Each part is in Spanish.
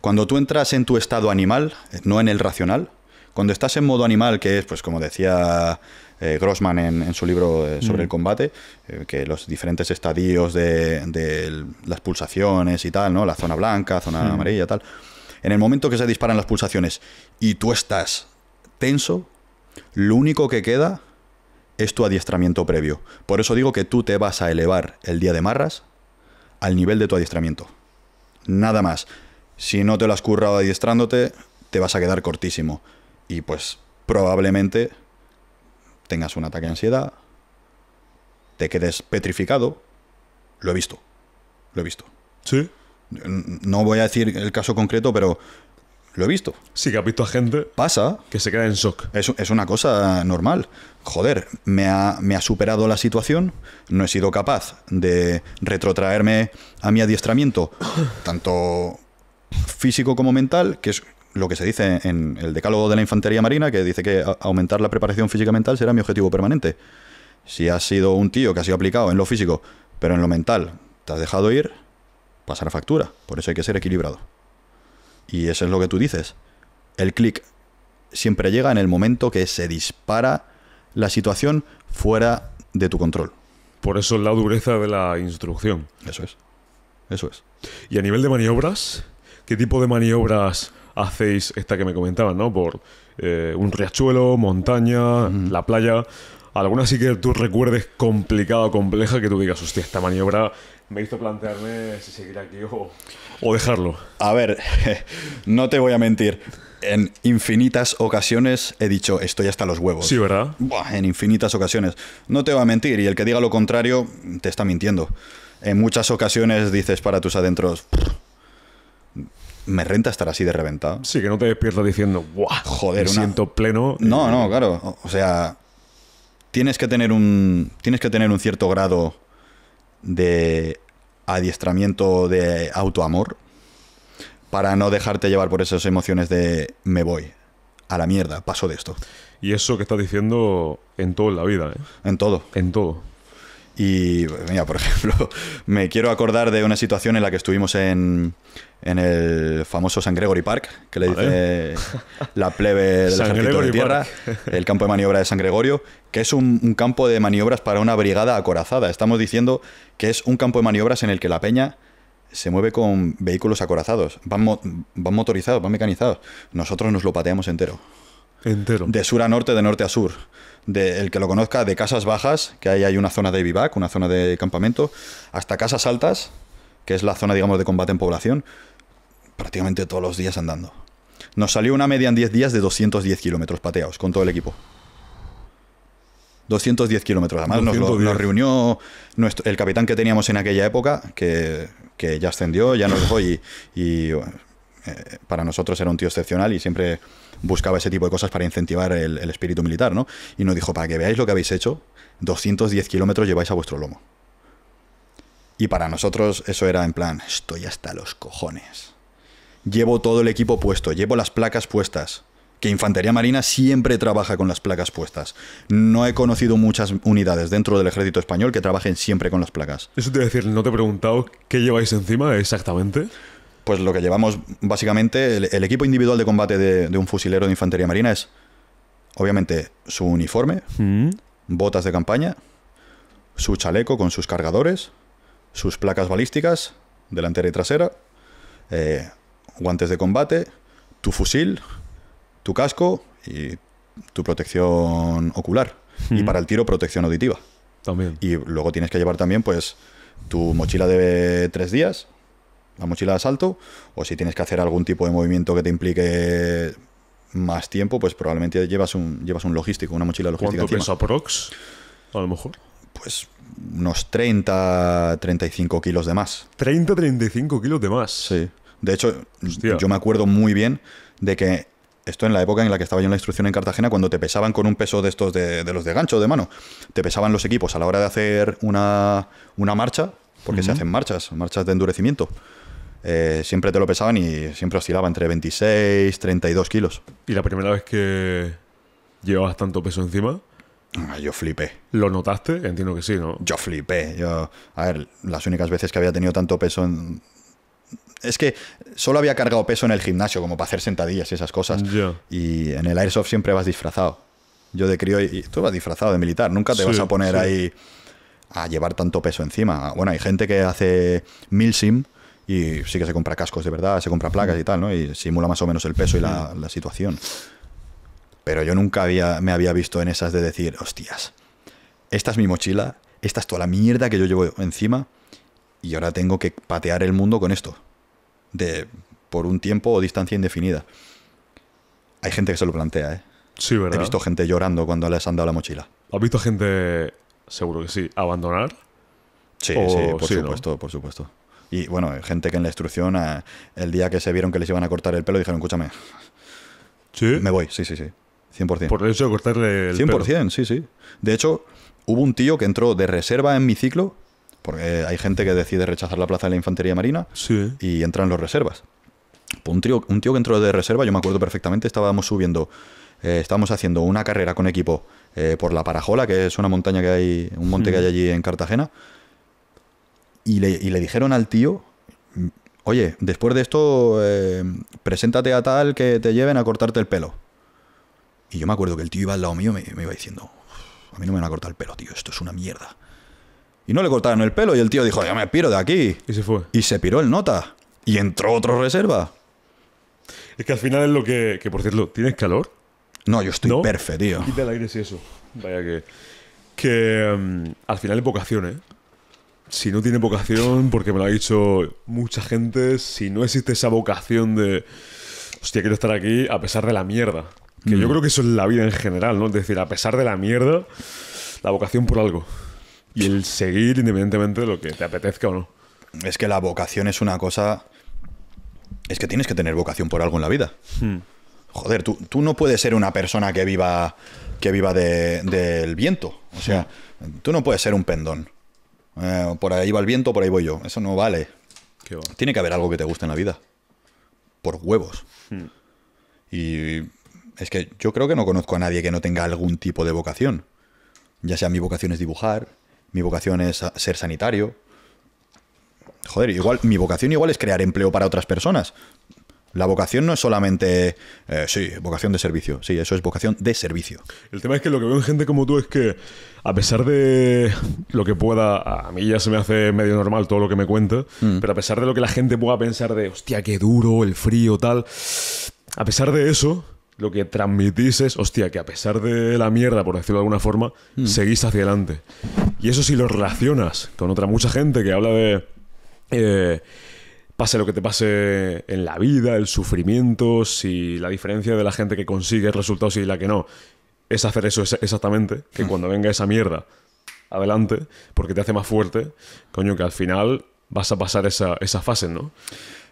Cuando tú entras en tu estado animal, eh, no en el racional, cuando estás en modo animal, que es, pues como decía eh, Grossman en, su libro eh, sobre mm. el combate, que los diferentes estadios de, las pulsaciones y tal, ¿no? La zona blanca, zona mm. amarilla, tal. En el momento que se disparan las pulsaciones y tú estás tenso, lo único que queda es tu adiestramiento previo. Por eso digo que tú te vas a elevar el día de marras al nivel de tu adiestramiento. Nada más. Si no te lo has currado adiestrándote, te vas a quedar cortísimo. Y pues probablemente tengas un ataque de ansiedad, te quedes petrificado. Lo he visto. Lo he visto. Sí. No voy a decir el caso concreto, pero lo he visto. Sí, que ha visto a gente. Pasa. Que se queda en shock. Es, es una cosa normal. Joder, me ha, me ha, superado la situación. No he sido capaz de retrotraerme a mi adiestramiento, tanto físico como mental, que es lo que se dice en el decálogo de la infantería marina, que dice que aumentar la preparación física mental será mi objetivo permanente. Si has sido un tío que ha sido aplicado en lo físico, pero en lo mental te has dejado ir, pasará factura. Por eso hay que ser equilibrado. Y eso es lo que tú dices. El clic siempre llega en el momento que se dispara la situación fuera de tu control. Por eso es la dureza de la instrucción. Eso es. Eso es. ¿Y a nivel de maniobras? qué tipo de maniobras hacéis esta que me comentaban, ¿no? Por eh, un riachuelo, montaña, la playa. ¿Alguna sí que tú recuerdes complicada o compleja que tú digas, hostia, esta maniobra me hizo plantearme si seguir aquí o, o dejarlo? A ver, no te voy a mentir. En infinitas ocasiones he dicho, estoy hasta los huevos. Sí, ¿verdad? Buah, en infinitas ocasiones. No te voy a mentir y el que diga lo contrario te está mintiendo. En muchas ocasiones dices para tus adentros, me renta estar así de reventado. Sí, que no te despiertas diciendo, ¡Guau! Joder, me siento pleno. No, no, claro. O sea, tienes que tener un, tienes que tener un cierto grado de adiestramiento de autoamor para no dejarte llevar por esas emociones de me voy a la mierda, paso de esto. Y eso que estás diciendo en todo en la vida, ¿eh? En todo. En todo. Y, mira, por ejemplo, me quiero acordar de una situación en la que estuvimos en, en el famoso San Gregory Park, que le dice la plebe del ejército de tierra, el campo de maniobra de San Gregorio, que es un, campo de maniobras para una brigada acorazada. Estamos diciendo que es un campo de maniobras en el que la peña se mueve con vehículos acorazados, van, van motorizados, van mecanizados. Nosotros nos lo pateamos entero. De sur a norte, de norte a sur. De, el que lo conozca, de casas bajas, que ahí hay una zona de vivac, una zona de campamento, hasta casas altas, que es la zona, digamos, de combate en población, prácticamente todos los días andando. Nos salió una media en 10 días de 210 kilómetros pateados con todo el equipo. 210 kilómetros. Además, nos, nos, reunió nuestro, el capitán que teníamos en aquella época, que, ya ascendió, ya nos dejó y, eh, para nosotros era un tío excepcional y siempre buscaba ese tipo de cosas para incentivar el, espíritu militar, ¿no? Y nos dijo, para que veáis lo que habéis hecho, 210 kilómetros lleváis a vuestro lomo. Y para nosotros eso era en plan, estoy hasta los cojones. Llevo todo el equipo puesto, llevo las placas puestas. Que Infantería Marina siempre trabaja con las placas puestas. No he conocido muchas unidades dentro del ejército español que trabajen siempre con las placas. Eso te a decir, no te he preguntado qué lleváis encima exactamente pues lo que llevamos básicamente, el, equipo individual de combate de, un fusilero de infantería marina es, obviamente, su uniforme, mm. botas de campaña, su chaleco con sus cargadores, sus placas balísticas, delantera y trasera, eh, guantes de combate, tu fusil, tu casco y tu protección ocular. Y mm. para el tiro, protección auditiva. También. Y luego tienes que llevar también, pues, tu mochila de tres días, la mochila de asalto, o si tienes que hacer algún tipo de movimiento que te implique más tiempo, pues probablemente llevas un, llevas un logístico, una mochila logística. ¿Cuánto pesa prox? A lo mejor. Pues unos 30, 35 kilos de más. 30, 35 kilos de más. Sí. De hecho, yo me acuerdo muy bien de que esto en la época en la que estaba yo en la instrucción en Cartagena, cuando te pesaban con un peso de estos de, los de gancho de mano, te pesaban los equipos a la hora de hacer una, una marcha, porque se hacen marchas, marchas de endurecimiento. Eh, siempre te lo pesaban y siempre oscilaba entre 26, 32 kilos. ¿Y la primera vez que llevabas tanto peso encima? Ah, yo flipé. ¿Lo notaste? Entiendo que sí, ¿no? Yo flipé. a ver, las únicas veces que había tenido tanto peso en, es que solo había cargado peso en el gimnasio, como para hacer sentadillas y esas cosas. Y en el airsoft siempre vas disfrazado. Yo de crío, y tú vas disfrazado de militar, nunca te vas a poner ahí a llevar tanto peso encima. Bueno, hay gente que hace mil sim y sí que se compra cascos de verdad, se compra placas y tal, ¿no? Y simula más o menos el peso y la, situación. Pero yo nunca había, me había visto en esas de decir, hostias, esta es mi mochila, esta es toda la mierda que yo llevo encima y ahora tengo que patear el mundo con esto. De, por un tiempo o distancia indefinida. Hay gente que se lo plantea, ¿eh? Sí, ¿verdad? He visto gente llorando cuando les han dado la mochila. ¿Has visto gente Seguro que sí. ¿Abandonar? Sí, sí, por supuesto, por supuesto. Y bueno, gente que en la instrucción, el día que se vieron que les iban a cortar el pelo, dijeron, escúchame. ¿Sí? Me voy, sí, sí, sí. 100%. Por eso cortarle el 100%, sí, sí. De hecho, hubo un tío que entró de reserva en mi ciclo, porque hay gente que decide rechazar la plaza de la Infantería Marina sí. y entran los reservas. Un tío, un tío que entró de reserva, yo me acuerdo perfectamente, estábamos subiendo, eh, estábamos haciendo una carrera con equipo eh, por la Parajola, que es una montaña que hay, un monte que hay hmm. allí en Cartagena. Y le, dijeron al tío, oye, después de esto, eh, preséntate a tal que te lleven a cortarte el pelo. Y yo me acuerdo que el tío iba al lado mío y me, iba diciendo, a mí no me van a cortar el pelo, tío, esto es una mierda. Y no le cortaron el pelo y el tío dijo, ya me piro de aquí. Y se fue. Y se piró el nota. Y entró otro reserva. Es que al final es lo que, que por cierto, ¿tienes calor? No, yo estoy perfecto, Quita el aire si eso. Vaya que. Que mm, al final es vocación, ¿eh? Si no tiene vocación, porque me lo ha dicho mucha gente, si no existe esa vocación de. Hostia, quiero estar aquí a pesar de la mierda. Que yo mm. creo que eso es la vida en general, ¿no? Es decir, a pesar de la mierda, la vocación por algo. Y el seguir independientemente de lo que te apetezca o no. Es que la vocación es una cosa. Es que tienes que tener vocación por algo en la vida. Hmm. Joder, tú, no puedes ser una persona que viva, que viva del viento. O sea, tú no puedes ser un pendón. Eh, por ahí va el viento, por ahí voy yo. Eso no vale. Tiene que haber algo que te guste en la vida. Por huevos. Hmm. Y es que yo creo que no conozco a nadie que no tenga algún tipo de vocación. Ya sea mi vocación es dibujar, mi vocación es ser sanitario. Joder, igual, mi vocación igual es crear empleo para otras personas. La vocación no es solamente, eh, sí, vocación de servicio, sí, eso es vocación de servicio. El tema es que lo que veo en gente como tú es que, a pesar de lo que pueda, a mí ya se me hace medio normal todo lo que me cuenta, mm. pero a pesar de lo que la gente pueda pensar de, hostia, qué duro, el frío, tal, a pesar de eso, lo que transmitís es, hostia, que a pesar de la mierda, por decirlo de alguna forma, mm. seguís hacia adelante. Y eso si lo relacionas con otra mucha gente que habla de... Eh, pase lo que te pase en la vida, el sufrimiento, si la diferencia de la gente que consigue resultados y la que no, es hacer eso exactamente, que hmm. cuando venga esa mierda, adelante, porque te hace más fuerte, coño, que al final vas a pasar esa, fase, ¿no?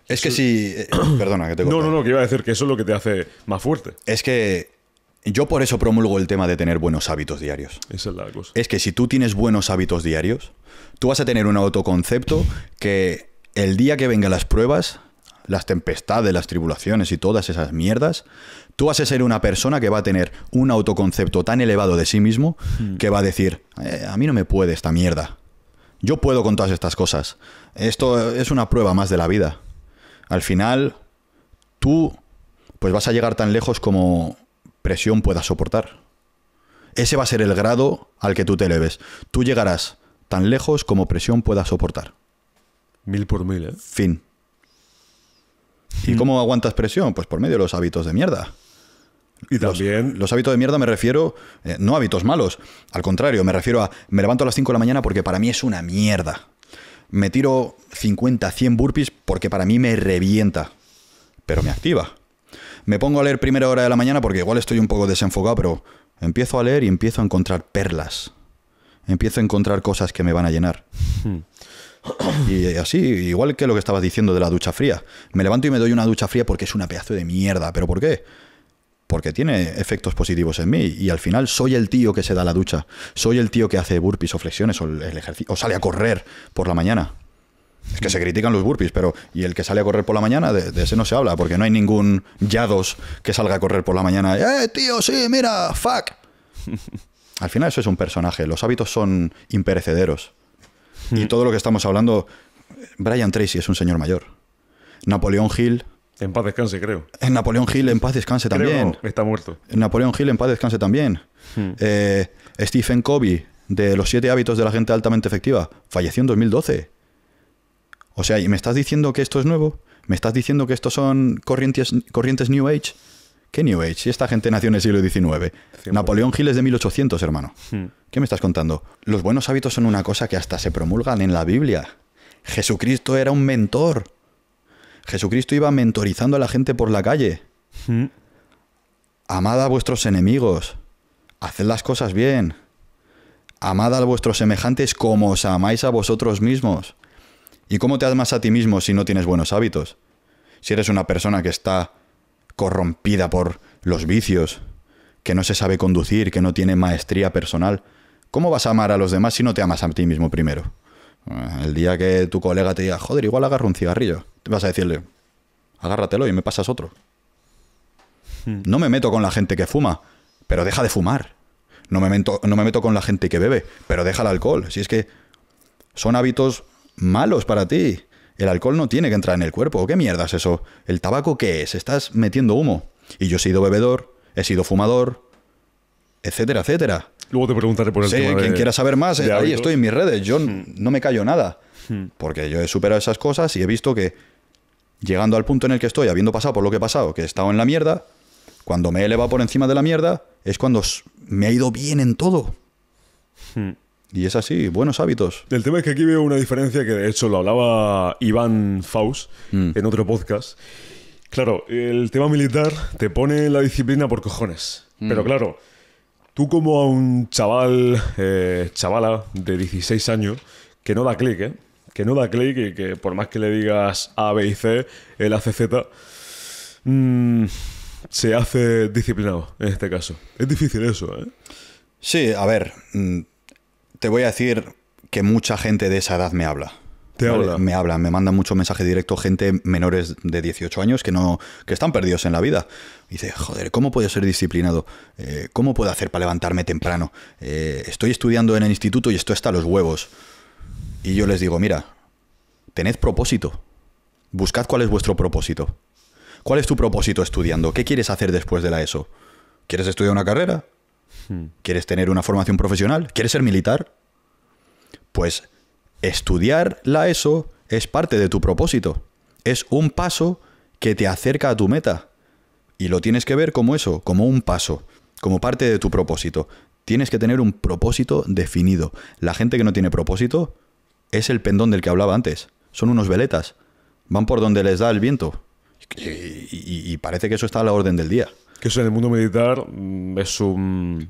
Es que si... Eh, perdona, que te No, no, no, que iba a decir que eso es lo que te hace más fuerte. Es que yo por eso promulgo el tema de tener buenos hábitos diarios. Esa es la cosa. Es que si tú tienes buenos hábitos diarios, tú vas a tener un autoconcepto que el día que vengan las pruebas, las tempestades, las tribulaciones y todas esas mierdas, tú vas a ser una persona que va a tener un autoconcepto tan elevado de sí mismo hmm. que va a decir, eh, a mí no me puede esta mierda. Yo puedo con todas estas cosas. Esto es una prueba más de la vida. Al final, tú pues vas a llegar tan lejos como presión pueda soportar. Ese va a ser el grado al que tú te eleves. Tú llegarás tan lejos como presión pueda soportar. Mil por mil, ¿eh? Fin. ¿Y hmm. cómo aguantas presión? Pues por medio de los hábitos de mierda. Y también. Los, hábitos de mierda me refiero, eh, no hábitos malos, al contrario, me refiero a me levanto a las 5 de la mañana porque para mí es una mierda. Me tiro 50, 100 burpees porque para mí me revienta, pero me activa. Me pongo a leer primera hora de la mañana porque igual estoy un poco desenfocado, pero empiezo a leer y empiezo a encontrar perlas. Empiezo a encontrar cosas que me van a llenar. Hmm. Y así, igual que lo que estabas diciendo de la ducha fría. Me levanto y me doy una ducha fría porque es una pedazo de mierda. ¿Pero por qué? Porque tiene efectos positivos en mí. Y al final soy el tío que se da la ducha. Soy el tío que hace burpees o flexiones o, el o sale a correr por la mañana. Es que se critican los burpees, pero ¿y el que sale a correr por la mañana? De, de ese no se habla, porque no hay ningún Yados que salga a correr por la mañana. ¡Eh, tío, sí, mira, fuck! Al final eso es un personaje. Los hábitos son imperecederos. Y mm. todo lo que estamos hablando, Brian Tracy es un señor mayor. Napoleón Hill. En paz descanse, creo. Eh, en Napoleón Hill en paz descanse también. está muerto. Mm. en eh, Napoleón Hill en paz descanse también. Stephen Covey, de los siete hábitos de la gente altamente efectiva, falleció en 2012. O sea, ¿y me estás diciendo que esto es nuevo? ¿Me estás diciendo que estos son corrientes, corrientes New Age? ¿Qué New Age? Si esta gente nació en el siglo XIX. Napoleón Gil de 1800, hermano. Hmm. ¿Qué me estás contando? Los buenos hábitos son una cosa que hasta se promulgan en la Biblia. Jesucristo era un mentor. Jesucristo iba mentorizando a la gente por la calle. Hmm. Amad a vuestros enemigos. Haced las cosas bien. Amad a vuestros semejantes como os amáis a vosotros mismos. ¿Y cómo te amas a ti mismo si no tienes buenos hábitos? Si eres una persona que está corrompida por los vicios, que no se sabe conducir, que no tiene maestría personal. ¿Cómo vas a amar a los demás si no te amas a ti mismo primero? Eh, el día que tu colega te diga, joder, igual agarro un cigarrillo, te vas a decirle, agárratelo y me pasas otro. Hmm. No me meto con la gente que fuma, pero deja de fumar. No me, meto, no me meto con la gente que bebe, pero deja el alcohol. Si es que son hábitos malos para ti. El alcohol no tiene que entrar en el cuerpo. ¿Qué mierda es eso? ¿El tabaco qué es? Estás metiendo humo. Y yo he sido bebedor, he sido fumador, etcétera, etcétera. Luego te preguntaré por el sí, quien quiera saber más, eh, ahí estoy en mis redes. Yo hmm. no me callo nada. Hmm. Porque yo he superado esas cosas y he visto que llegando al punto en el que estoy, habiendo pasado por lo que he pasado, que he estado en la mierda, cuando me he elevado por encima de la mierda, es cuando me ha ido bien en todo. Hmm. Y es así, buenos hábitos. El tema es que aquí veo una diferencia que de hecho lo hablaba Iván Faust mm. en otro podcast. Claro, el tema militar te pone la disciplina por cojones. Mm. Pero claro, tú como a un chaval, eh, chavala de 16 años, que no da clic, ¿eh? Que no da clic y que por más que le digas A, B y C, él hace Z, mm, se hace disciplinado en este caso. Es difícil eso, ¿eh? Sí, a ver, te voy a decir que mucha gente de esa edad me habla. ¿Te Me habla, me manda mucho mensaje directo gente menores de 18 años que no que están perdidos en la vida. dice, joder, ¿cómo puedo ser disciplinado? Eh, ¿Cómo puedo hacer para levantarme temprano? Eh, estoy estudiando en el instituto y esto está a los huevos. Y yo les digo, mira, tened propósito. Buscad cuál es vuestro propósito. ¿Cuál es tu propósito estudiando? ¿Qué quieres hacer después de la ESO? ¿Quieres estudiar una carrera? Hmm. ¿Quieres tener una formación profesional? ¿Quieres ser militar? Pues estudiar la ESO es parte de tu propósito. Es un paso que te acerca a tu meta. Y lo tienes que ver como eso, como un paso, como parte de tu propósito. Tienes que tener un propósito definido. La gente que no tiene propósito es el pendón del que hablaba antes. Son unos veletas. Van por donde les da el viento. Y, parece que eso está a la orden del día. Que eso en el mundo militar mm, es un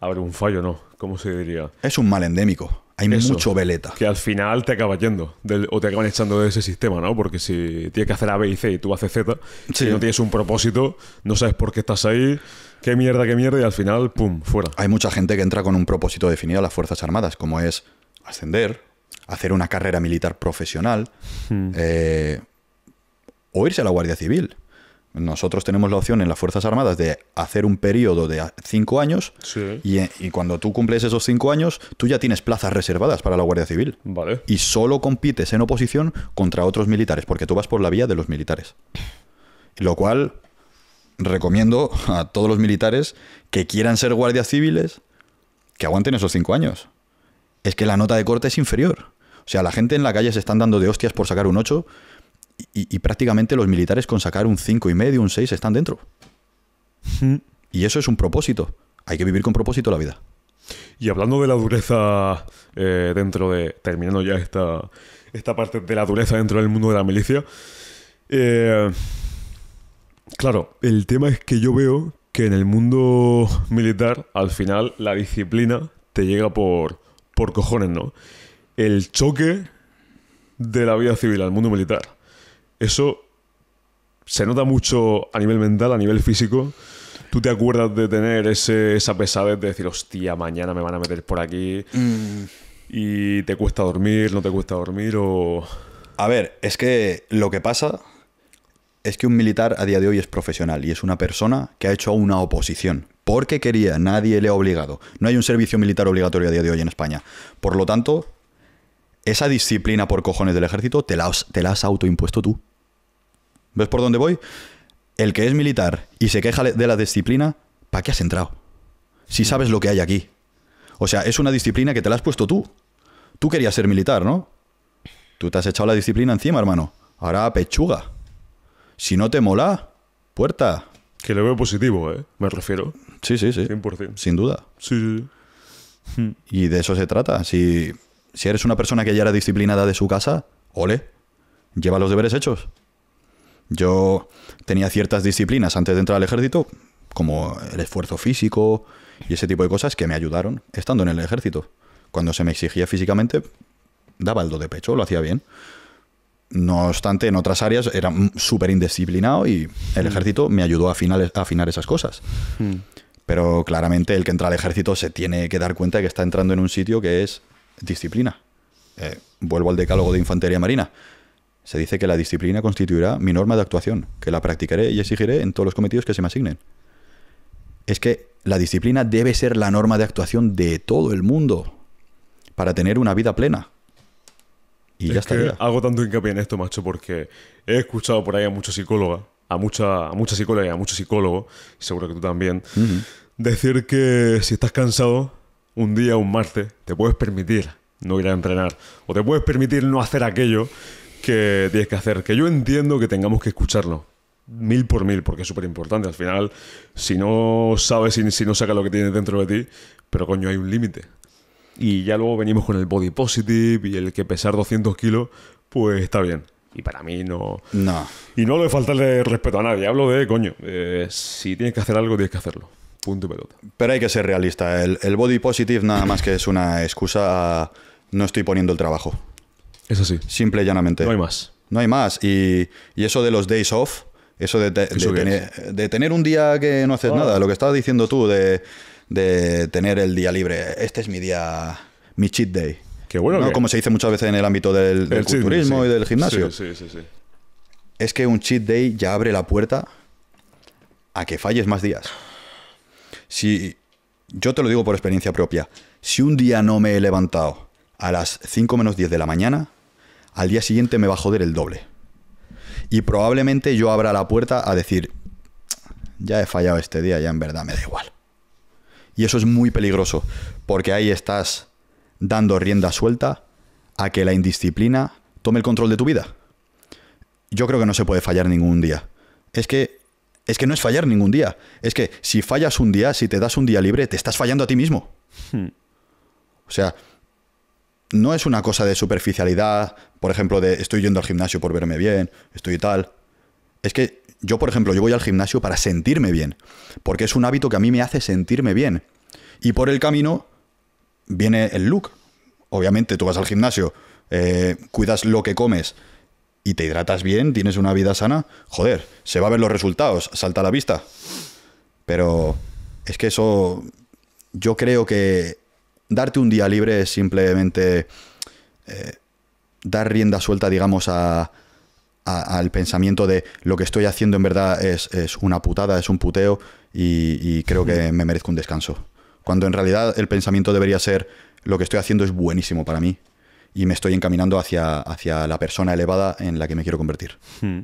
a ver, un fallo no, ¿cómo se diría? Es un mal endémico. Hay mucho veleta. Que al final te acaba yendo. o te acaban echando de ese sistema, ¿no? Porque si tienes que hacer A, B y C y tú haces Z, si no tienes un propósito, no sabes por qué estás ahí, qué mierda, qué mierda, y al final, pum, fuera. Hay mucha gente que entra con un propósito definido a las Fuerzas Armadas, como es ascender, hacer una carrera militar profesional, hmm. eh, o irse a la Guardia Civil. Nosotros tenemos la opción en las Fuerzas Armadas de hacer un periodo de cinco años y, cuando tú cumples esos cinco años, tú ya tienes plazas reservadas para la Guardia Civil. Y solo compites en oposición contra otros militares, porque tú vas por la vía de los militares. Lo cual recomiendo a todos los militares que quieran ser guardias civiles que aguanten esos cinco años. Es que la nota de corte es inferior. O sea, la gente en la calle se están dando de hostias por sacar un 8 y, prácticamente los militares con sacar un medio, un 6 están dentro. Hmm. Y eso es un propósito. Hay que vivir con propósito la vida. Y hablando de la dureza eh, dentro de. terminando ya esta, esta parte de la dureza dentro del mundo de la milicia. Eh, claro, el tema es que yo veo que en el mundo militar, al final, la disciplina te llega por, por cojones, ¿no? El choque de la vida civil al mundo militar eso se nota mucho a nivel mental, a nivel físico. ¿Tú te acuerdas de tener esa pesadez de decir, hostia, mañana me van a meter por aquí? Mm. ¿Y te cuesta dormir? ¿No te cuesta dormir? O... A ver, es que lo que pasa es que un militar a día de hoy es profesional y es una persona que ha hecho una oposición. Porque quería, nadie le ha obligado. No hay un servicio militar obligatorio a día de hoy en España. Por lo tanto, esa disciplina por cojones del ejército te te la has autoimpuesto tú. ¿Ves por dónde voy? El que es militar y se queja de la disciplina, ¿para qué has entrado? Si sabes lo que hay aquí. O sea, es una disciplina que te la has puesto tú. Tú querías ser militar, ¿no? Tú te has echado la disciplina encima, hermano. Ahora pechuga. Si no te mola, puerta. Que le veo positivo, ¿eh? Me refiero. Sí, sí, sí. 100%. Sin duda. Sí, sí, sí. Hmm. Y de eso se trata. Si, si eres una persona que ya era disciplinada de su casa, ole, lleva los deberes hechos. Yo tenía ciertas disciplinas antes de entrar al ejército, como el esfuerzo físico y ese tipo de cosas que me ayudaron estando en el ejército. Cuando se me exigía físicamente, daba el do de pecho, lo hacía bien. No obstante, en otras áreas era súper indisciplinado y el hmm. ejército me ayudó a, afinar esas cosas. Hmm. Pero claramente el que entra al ejército se tiene que dar cuenta de que está entrando en un sitio que es disciplina. Eh, vuelvo al decálogo de infantería marina. Se dice que la disciplina constituirá mi norma de actuación, que la practicaré y exigiré en todos los cometidos que se me asignen. Es que la disciplina debe ser la norma de actuación de todo el mundo para tener una vida plena. Y ya está. Hago tanto hincapié en esto, macho, porque he escuchado por ahí a muchos psicólogos, a mucha, a muchas psicólogas y a muchos psicólogos, seguro que tú también, decir que si estás cansado, un día, un martes, te puedes permitir no ir a entrenar o te puedes permitir no hacer aquello que tienes que hacer, que yo entiendo que tengamos que escucharlo. Mil por mil, porque es súper importante. Al final, si no sabes y si no sacas lo que tienes dentro de ti, pero coño, hay un límite. Y ya luego venimos con el body positive y el que pesar 200 kilos, pues está bien. Y para mí no. No. Y no le falta el respeto a nadie. Hablo de, coño, eh, si tienes que hacer algo, tienes que hacerlo. Punto y pelota. Pero hay que ser realista. El, body positive nada más que es una excusa no estoy poniendo el trabajo. Eso sí. Simple y llanamente. No hay más. No hay más. Y, eso de los days off, eso de, tener, un día que no haces nada, lo que estabas diciendo tú de, tener el día libre. Este es mi día, mi cheat day. Qué bueno. ¿no? Como se dice muchas veces en el ámbito del, culturismo y del gimnasio. Sí, sí, sí, sí. Es que un cheat day ya abre la puerta a que falles más días. Si, yo te lo digo por experiencia propia, si un día no me he levantado a las 5 menos 10 de la mañana, al día siguiente me va a joder el doble. Y probablemente yo abra la puerta a decir, ya he fallado este día, ya en verdad me da igual. Y eso es muy peligroso, porque ahí estás dando rienda suelta a que la indisciplina tome el control de tu vida. Yo creo que no se puede fallar ningún día. Es que es que no es fallar ningún día. Es que si fallas un día, si te das un día libre, te estás fallando a ti mismo. Hmm. O sea, no es una cosa de superficialidad, por ejemplo, de estoy yendo al gimnasio por verme bien, estoy tal. Es que yo, por ejemplo, yo voy al gimnasio para sentirme bien, porque es un hábito que a mí me hace sentirme bien. Y por el camino viene el look. Obviamente tú vas al gimnasio, eh, cuidas lo que comes y te hidratas bien, tienes una vida sana, joder, se va a ver los resultados, salta a la vista. Pero es que eso yo creo que darte un día libre es simplemente eh, dar rienda suelta, digamos, al pensamiento de lo que estoy haciendo en verdad es, una putada, es un puteo y, creo que me merezco un descanso. Cuando en realidad el pensamiento debería ser lo que estoy haciendo es buenísimo para mí y me estoy encaminando hacia, hacia la persona elevada en la que me quiero convertir. Hmm.